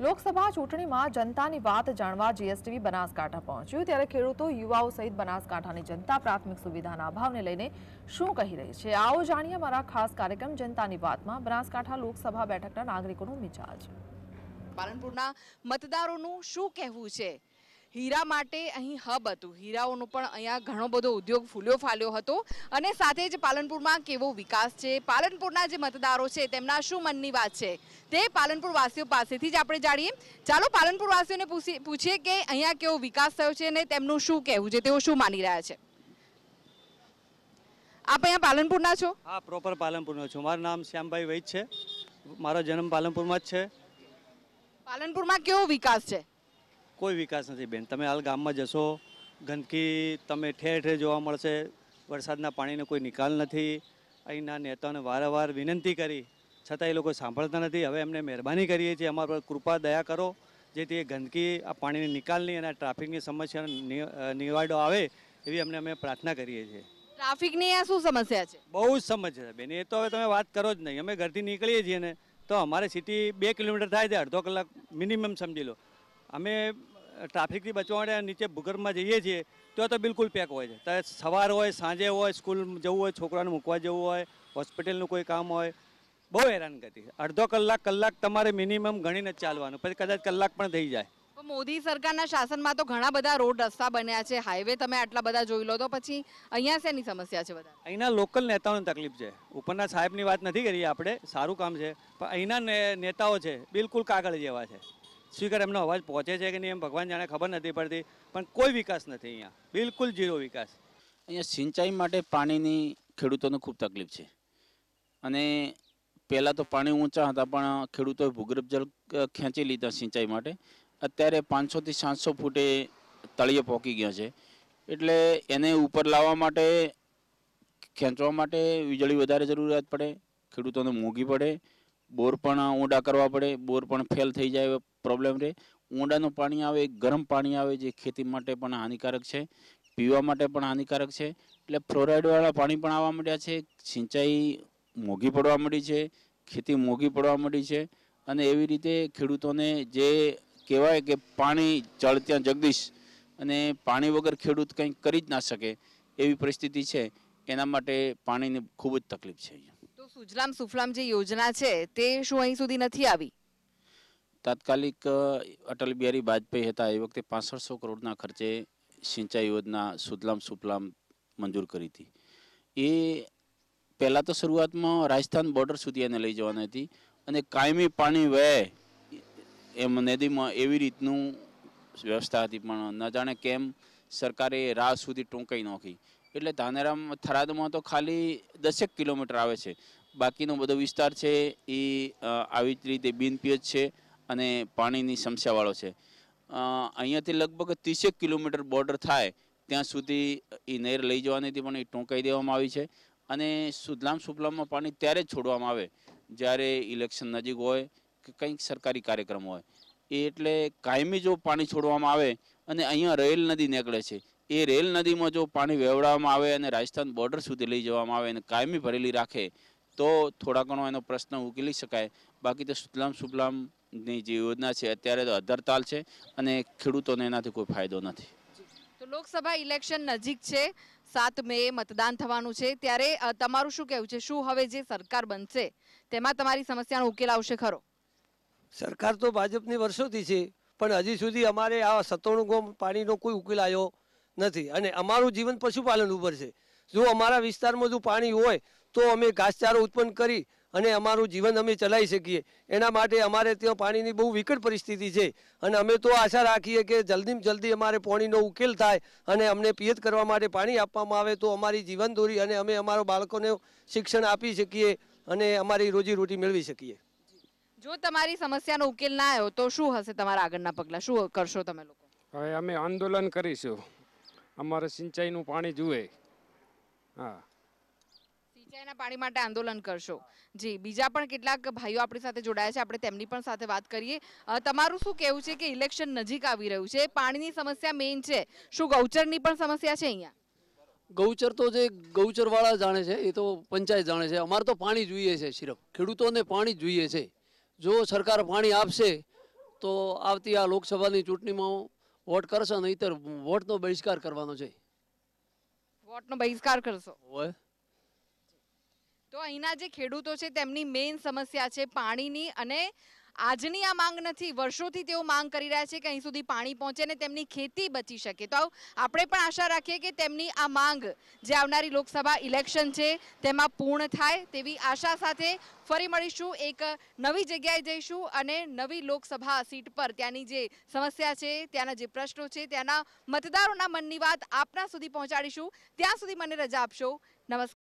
લોકસભા ચૂંટણીમાં જનતાની વાત જાણવા જીએસટીવી બનાસકાંઠા પહોંચ્યું ત્યારે ખેડૂતો યુવાઓ સહિત બનાસકાંઠાની જનતા પ્રાથમિક સુવિધાના અભાવને લઈને શું કહી રહી છે આવો જાણીએ મારા ખાસ કાર્યક્રમ જનતાની વાતમાં બનાસકાંઠા લોકસભા બેઠકના નાગરિકોનો વિચાર છે પાલનપુરના મતદારોનું શું કહેવું છે હીરા માટે અહીં હબ હતું હીરાઓનો પણ અહીંયા ઘણો બધો ઉદ્યોગ ફૂલ્યો ફાલ્યો હતો અને સાથે જ પાલનપુરમાં કેવો વિકાસ છે પાલનપુરના જે મતદારો છે તેમના શું મનની વાત છે તે પાલનપુર વાસીઓ પાસેથી જ આપણે જાણીએ ચાલો પાલનપુર પાલનપુરવાસીઓને પૂછીએ કે અહીંયા કેવો વિકાસ થયો છે અને તેમનું શું કહેવું છે તેઓ શું માની રહ્યા છે આપ અહીંયા પાલનપુરના છો હા પ્રોપર પાલનપુરનો છું મારું નામ શ્યામભાઈ વૈદ છે મારો જન્મ પાલનપુરમાં જ છે પાલનપુરમાં કેવો વિકાસ છે કોઈ વિકાસ નથી બેન તમે હાલ ગામમાં જશો ગંદકી તમે ઠેર ઠેર જોવા મળશે વરસાદના પાણીનો કોઈ નિકાલ નથી અહીંના નેતાઓને વારંવાર વિનંતી કરી છતાં એ લોકો સાંભળતા નથી હવે એમને મહેરબાની કરીએ છીએ અમારા પર કૃપા દયા કરો જેથી એ ગંદકી આ પાણીની નિકાલની અને ટ્રાફિકની સમસ્યા નિવાડો આવે એવી અમને અમે પ્રાર્થના કરીએ છીએ ટ્રાફિકની આ શું સમસ્યા છે બહુ જ સમસ્યા છે બેન એ તો હવે તમે વાત કરો જ નહીં અમે ઘરથી નીકળીએ છીએ ને તો અમારે સિટી બે કિલોમીટર થાય છે અડધો કલાક મિનિમમ સમજી લો અમે ટ્રાફિકથી બચવા માટે નીચે ભૂગર્ભમાં જઈએ છીએ તો તો બિલકુલ પેક હોય છે ત્યારે સવાર હોય સાંજે હોય સ્કૂલ જવું હોય છોકરાને મૂકવા જવું હોય હોસ્પિટલનું કોઈ કામ હોય બહુ હેરાન કરતી અડધો કલાક કલાક તમારે મિનિમમ ગણીને જ ચાલવાનું પછી કદાચ કલાક પણ થઈ જાય મોદી સરકારના શાસનમાં તો ઘણા બધા રોડ રસ્તા બન્યા છે હાઈવે તમે આટલા બધા જોઈ લો તો પછી અહીંયા શેની સમસ્યા છે બધા અહીંના લોકલ નેતાઓને તકલીફ છે ઉપરના સાહેબની વાત નથી કરી આપણે સારું કામ છે પણ અહીંના નેતાઓ છે બિલકુલ કાગળ જેવા છે સ્પીકર એમનો અવાજ પહોંચે છે કે નહીં એમ ભગવાન જાણે ખબર નથી પડતી પણ કોઈ વિકાસ નથી અહીંયા બિલકુલ ઝીરો વિકાસ અહીંયા સિંચાઈ માટે પાણીની ખેડૂતોને ખૂબ તકલીફ છે અને પહેલાં તો પાણી ઊંચા હતા પણ ખેડૂતોએ ભૂગર્ભ જળ ખેંચી લીધા સિંચાઈ માટે અત્યારે પાંચસોથી સાતસો ફૂટે તળિયે પહોંચી ગયા છે એટલે એને ઉપર લાવવા માટે ખેંચવા માટે વીજળી વધારે જરૂરિયાત પડે ખેડૂતોને મોંઘી પડે બોર પણ ઊંડા કરવા પડે બોર પણ ફેલ થઈ જાય પ્રોબ્લેમ રહે ઊંડાનું પાણી આવે ગરમ પાણી આવે જે ખેતી માટે પણ હાનિકારક છે પીવા માટે પણ હાનિકારક છે એટલે ફ્લોરાઇડવાળા પાણી પણ આવવા માંડ્યા છે સિંચાઈ મોંઘી પડવા માંડી છે ખેતી મોંઘી પડવા માંડી છે અને એવી રીતે ખેડૂતોને જે કહેવાય કે પાણી જળ ત્યાં જગદીશ અને પાણી વગર ખેડૂત કંઈ કરી જ ના શકે એવી પરિસ્થિતિ છે એના માટે પાણીની ખૂબ જ તકલીફ છે અહીંયા તો સુજલામ સુફલામ જે યોજના છે તે શું અહીં સુધી નથી આવી તાત્કાલિક અટલ બિહારી વાજપેયી હતા એ વખતે પાસઠસો કરોડના ખર્ચે સિંચાઈ યોજના સુદલામ સુફલામ મંજૂર કરી હતી એ પહેલાં તો શરૂઆતમાં રાજસ્થાન બોર્ડર સુધી એને લઈ જવાની હતી અને કાયમી પાણી વહે એમ નદીમાં એવી રીતનું વ્યવસ્થા હતી પણ ન જાણે કેમ સરકારે રાહ સુધી ટૂંકાઈ નાખી એટલે ધાનેરામ થરાદમાં તો ખાલી દસેક કિલોમીટર આવે છે બાકીનો બધો વિસ્તાર છે એ આવી જ રીતે બિનપિયત છે અને પાણીની સમસ્યાવાળો છે અહીંયાથી લગભગ ત્રીસેક કિલોમીટર બોર્ડર થાય ત્યાં સુધી એ નહેર લઈ જવાની હતી પણ એ ટોંકાઈ દેવામાં આવી છે અને સુદલામ સુફલામમાં પાણી ત્યારે જ છોડવામાં આવે જ્યારે ઇલેક્શન નજીક હોય કે કંઈક સરકારી કાર્યક્રમ હોય એ એટલે કાયમી જો પાણી છોડવામાં આવે અને અહીંયા રેલ નદી નીકળે છે એ રેલ નદીમાં જો પાણી વહેવડાવવામાં આવે અને રાજસ્થાન બોર્ડર સુધી લઈ જવામાં આવે અને કાયમી ભરેલી રાખે તો થોડા ઘણો એનો પ્રશ્ન ઉકેલી શકાય બાકી તો સુતલામ સુફલામની જે યોજના છે અત્યારે તો અધરતાલ છે અને ખેડૂતોને એનાથી કોઈ ફાયદો નથી તો લોકસભા ઇલેક્શન નજીક છે સાત મે મતદાન થવાનું છે ત્યારે તમારું શું કહેવું છે શું હવે જે સરકાર બનશે તેમાં તમારી સમસ્યાનો ઉકેલ આવશે ખરો સરકાર તો ભાજપની વર્ષોથી છે પણ હજી સુધી અમારે આ સત્તાણું પાણીનો કોઈ ઉકેલ આવ્યો નથી અને અમારું જીવન પશુપાલન ઉપર છે જો અમારા વિસ્તારમાં જો પાણી હોય તો અમે ઘાસચારો ઉત્પન્ન કરી અને અમારું જીવન અમે ચલાવી શકીએ એના માટે અમારે ત્યાં પાણીની બહુ વિકટ પરિસ્થિતિ છે અને અમે તો આશા રાખીએ કે જલ્દીમાં જલ્દી અમારે પાણીનો ઉકેલ થાય અને અમને પિયત કરવા માટે પાણી આપવામાં આવે તો અમારી જીવન દોરી અને અમે અમારા બાળકોને શિક્ષણ આપી શકીએ અને અમારી રોજીરોટી મેળવી શકીએ જો તમારી સમસ્યાનો ઉકેલ ના આવ્યો તો શું હશે તમારા આગળના પગલાં શું કરશો તમે લોકો હવે અમે આંદોલન કરીશું અમારે સિંચાઈનું પાણી જુએ હા સિંચાઈના પાણી માટે આંદોલન કરશો જી બીજા પણ કેટલાક ભાઈઓ આપણી સાથે જોડાયા છે આપણે તેમની પણ સાથે વાત કરીએ તમારું શું કહેવું છે કે ઇલેક્શન નજીક આવી રહ્યું છે પાણીની સમસ્યા મેઇન છે શું ગૌચરની પણ સમસ્યા છે અહીંયા ગૌચર તો જે ગૌચરવાળા જાણે છે એ તો પંચાયત જાણે છે અમારે તો પાણી જોઈએ છે સિરફ ખેડૂતોને પાણી જોઈએ છે જો સરકાર પાણી આપશે તો આવતી આ લોકસભાની ચૂંટણીમાં વોટ કરશે નહીતર વોટનો બહિષ્કાર કરવાનો છે વોટનો બહિષ્કાર કરશો હોય તો અહીંના જે ખેડૂતો છે તેમની મેઇન સમસ્યા છે પાણીની અને આજની આ માંગ નથી વર્ષોથી તેઓ માંગ કરી રહ્યા છે કે અહીં સુધી પાણી પહોંચે ને તેમની ખેતી બચી શકે તો આપણે પણ આશા રાખીએ કે તેમની આ માંગ જે આવનારી લોકસભા ઇલેક્શન છે તેમાં પૂર્ણ થાય તેવી આશા સાથે ફરી મળીશું એક નવી જગ્યાએ જઈશું અને નવી લોકસભા સીટ પર ત્યાંની જે સમસ્યા છે ત્યાંના જે પ્રશ્નો છે ત્યાંના મતદારોના મનની વાત આપના સુધી પહોંચાડીશું ત્યાં સુધી મને રજા આપશો નમસ્કાર